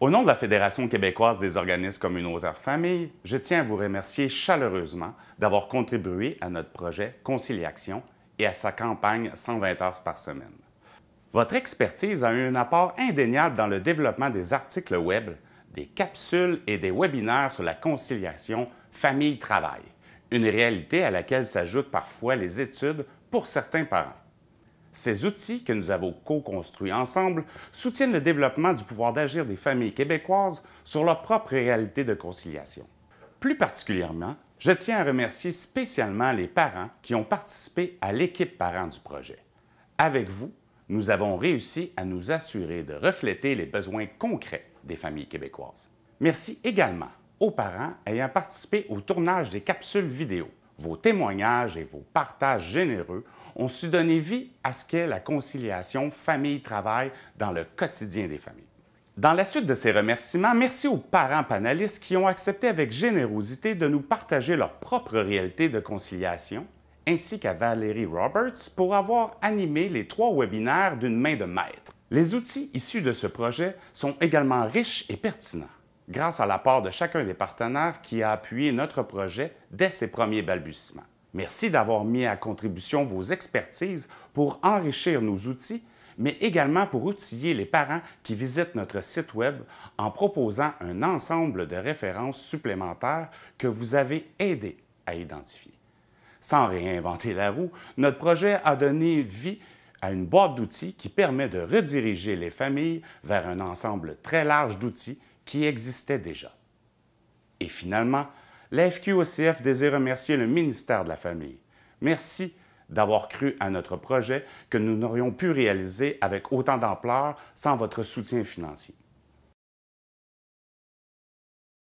Au nom de la Fédération québécoise des organismes communautaires famille, je tiens à vous remercier chaleureusement d'avoir contribué à notre projet Conciliation et à sa campagne 120 heures par semaine. Votre expertise a eu un apport indéniable dans le développement des articles web, des capsules et des webinaires sur la conciliation famille-travail, une réalité à laquelle s'ajoutent parfois les études pour certains parents. Ces outils que nous avons co-construits ensemble soutiennent le développement du pouvoir d'agir des familles québécoises sur leur propre réalité de conciliation. Plus particulièrement, je tiens à remercier spécialement les parents qui ont participé à l'équipe parents du projet. Avec vous, nous avons réussi à nous assurer de refléter les besoins concrets des familles québécoises. Merci également aux parents ayant participé au tournage des capsules vidéo. Vos témoignages et vos partages généreux ont su donner vie à ce qu'est la conciliation famille-travail dans le quotidien des familles. Dans la suite de ces remerciements, merci aux parents panélistes qui ont accepté avec générosité de nous partager leur propre réalité de conciliation, ainsi qu'à Valérie Roberts pour avoir animé les trois webinaires d'une main de maître. Les outils issus de ce projet sont également riches et pertinents, grâce à l'apport de chacun des partenaires qui a appuyé notre projet dès ses premiers balbutiements. Merci d'avoir mis à contribution vos expertises pour enrichir nos outils, mais également pour outiller les parents qui visitent notre site Web en proposant un ensemble de références supplémentaires que vous avez aidé à identifier. Sans réinventer la roue, notre projet a donné vie à une boîte d'outils qui permet de rediriger les familles vers un ensemble très large d'outils qui existaient déjà. Et finalement, la FQOCF désire remercier le ministère de la Famille. Merci d'avoir cru à notre projet que nous n'aurions pu réaliser avec autant d'ampleur sans votre soutien financier.